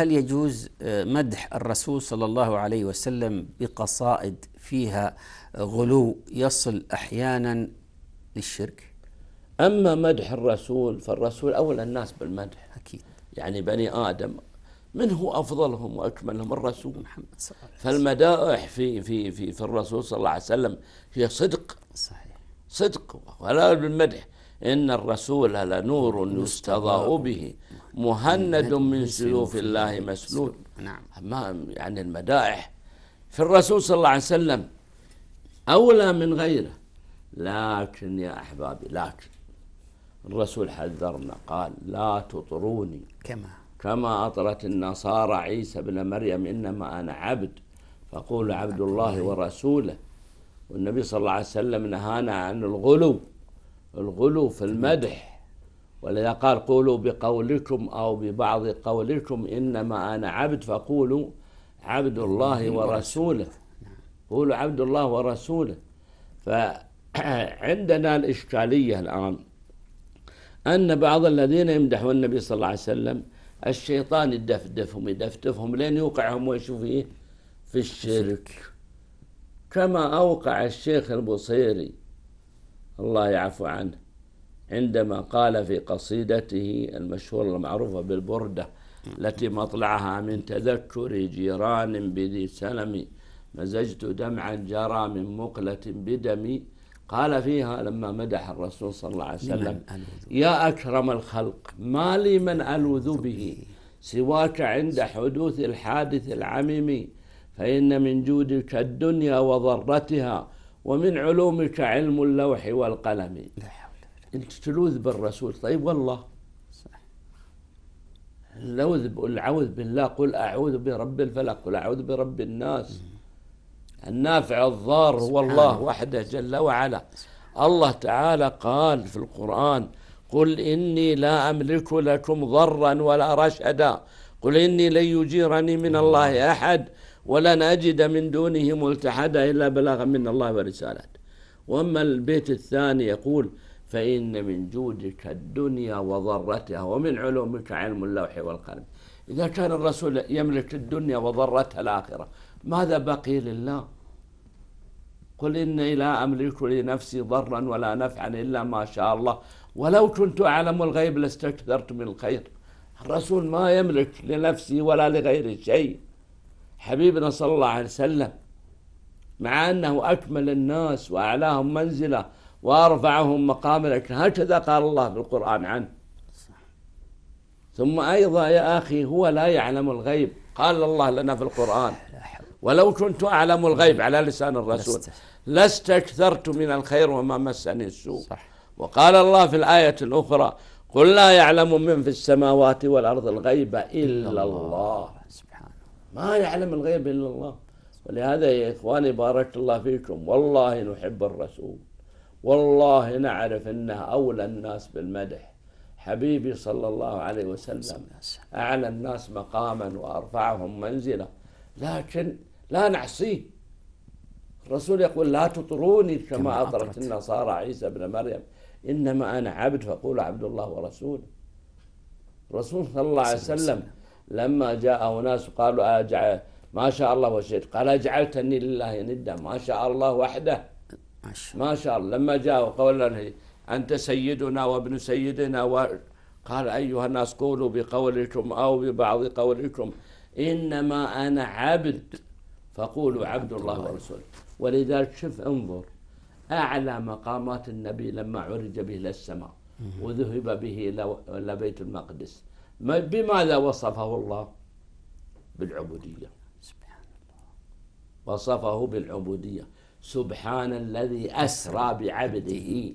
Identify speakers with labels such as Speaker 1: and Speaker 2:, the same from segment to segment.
Speaker 1: هل يجوز آه، مدح الرسول صلى الله عليه وسلم بقصائد فيها غلو يصل احيانا للشرك؟ اما مدح الرسول فالرسول اولى الناس بالمدح اكيد يعني بني ادم من هو افضلهم واكملهم الرسول محمد صلى الله عليه وسلم فالمدائح في في في في الرسول صلى الله عليه وسلم هي صدق صحيح صدق ولا بالمدح ان الرسول لنور يستضاء به مهند من سيوف الله مسلول نعم ما يعني المدائح في الرسول صلى الله عليه وسلم أولى من غيره لكن يا أحبابي لكن الرسول حذرنا قال لا تطروني كما كما أطرت النصارى عيسى ابن مريم إنما أنا عبد فقولوا نعم، عبد الله ورسوله والنبي صلى الله عليه وسلم نهانا عن الغلو الغلو في المدح ولذا قال قولوا بقولكم أو ببعض قولكم إنما أنا عبد فقولوا عبد الله نعم. ورسوله قولوا عبد الله ورسوله فعندنا الإشكالية الآن أن بعض الذين يمدحون النبي صلى الله عليه وسلم الشيطان يدفدفهم يدفدفهم لين يوقعهم ويشوف فيه في الشرك كما أوقع الشيخ البصيري الله يعفو عنه عندما قال في قصيدته المشهورة المعروفة بالبردة التي مطلعها من تذكر جيران بذي سلم مزجت دمعا جرى من مقلة بدمي قال فيها لما مدح الرسول صلى الله عليه وسلم يا أكرم الخلق ما لي من ألوذ به سواك عند حدوث الحادث العميم فإن من جودك الدنيا وضرتها ومن علومك علم اللوح والقلم انت تلوذ بالرسول طيب والله صح العوذ بالله قل اعوذ برب الفلق قل اعوذ برب الناس النافع الضار هو الله وحده جل وعلا الله تعالى قال في القرآن قل إني لا أملك لكم ضرا ولا رشدا قل إني لن يجيرني من الله أحد ولن أجد من دونه ملتحدا إلا بلاغا من الله ورسالته وأما البيت الثاني يقول فإن من جودك الدنيا وضرتها ومن علومك علم اللوح والقلم إذا كان الرسول يملك الدنيا وضرتها الآخرة ماذا بقي لله قل إني لا أملك لنفسي ضرا ولا نفعا إلا ما شاء الله ولو كنت أعلم الغيب لاستكثرت من الخير الرسول ما يملك لنفسي ولا لغير شيء حبيبنا صلى الله عليه وسلم مع أنه أكمل الناس وأعلاهم منزلة وأرفعهم مقام الأكرام هكذا قال الله في القرآن عنه ثم أيضا يا أخي هو لا يعلم الغيب قال الله لنا في القرآن ولو كنت أعلم الغيب على لسان الرسول لاستكثرت من الخير وما مسني السوء صح. وقال الله في الآية الأخرى قل لا يعلم من في السماوات والأرض الغيب إلا الله ما يعلم الغيب إلا الله ولهذا يا إخواني بارك الله فيكم والله نحب الرسول والله نعرف أنه أولى الناس بالمدح حبيبي صلى الله عليه وسلم أعلى الناس مقاما وأرفعهم منزلة لكن لا نعصيه الرسول يقول لا تطروني كما أطرت النصارى عيسى ابن مريم إنما أنا عبد فقول عبد الله ورسوله الرسول صلى الله عليه وسلم لما جاءه ناس قالوا أجعل ما شاء الله وشئت قال أجعلتني لله ندا ما شاء الله وحده ما شاء الله لما جاء وقال لنا أنت سيدنا وابن سيدنا و... قال أيها الناس قولوا بقولكم أو ببعض قولكم إنما أنا عبد فقولوا عبد الله ورسوله ولذلك شوف انظر أعلى مقامات النبي لما عرج به إلى السماء وذهب به إلى بيت المقدس بماذا وصفه الله بالعبودية سبحان الله وصفه بالعبودية سبحان الذي أسرى بعبده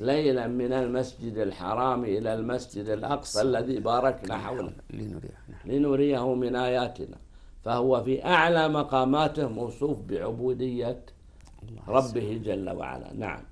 Speaker 1: ليلا من المسجد الحرام إلى المسجد الأقصى الذي باركنا حوله لنريه من آياتنا فهو في أعلى مقاماته موصوف بعبودية ربه جل وعلا نعم